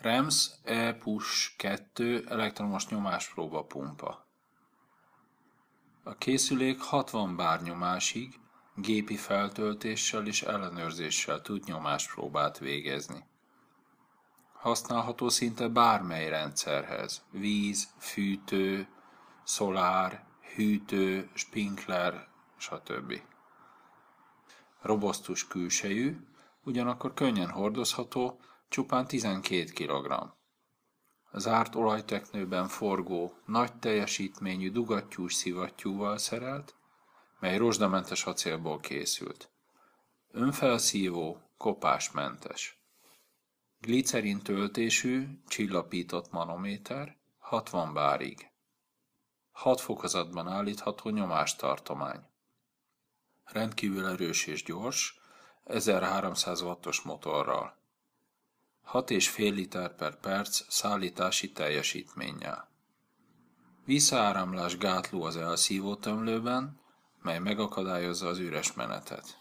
REMS E-Push 2 elektromos nyomáspróba pumpa. A készülék 60 bár nyomásig gépi feltöltéssel és ellenőrzéssel tud nyomáspróbát végezni. Használható szinte bármely rendszerhez. Víz, fűtő, szolár, hűtő, spinkler, stb. Robosztus külsejű, ugyanakkor könnyen hordozható, csupán 12 kg. Zárt olajteknőben forgó, nagy teljesítményű dugattyús szivattyúval szerelt, mely rozsdamentes acélból készült. Önfelszívó, kopásmentes. Glicerin töltésű, csillapított manométer, 60 bárig. 6 fokozatban állítható nyomástartomány. Rendkívül erős és gyors, 1300 wattos motorral. 6,5 liter per perc szállítási teljesítménye. Visszaáramlás gátló az elszívó tömlőben, mely megakadályozza az üres menetet.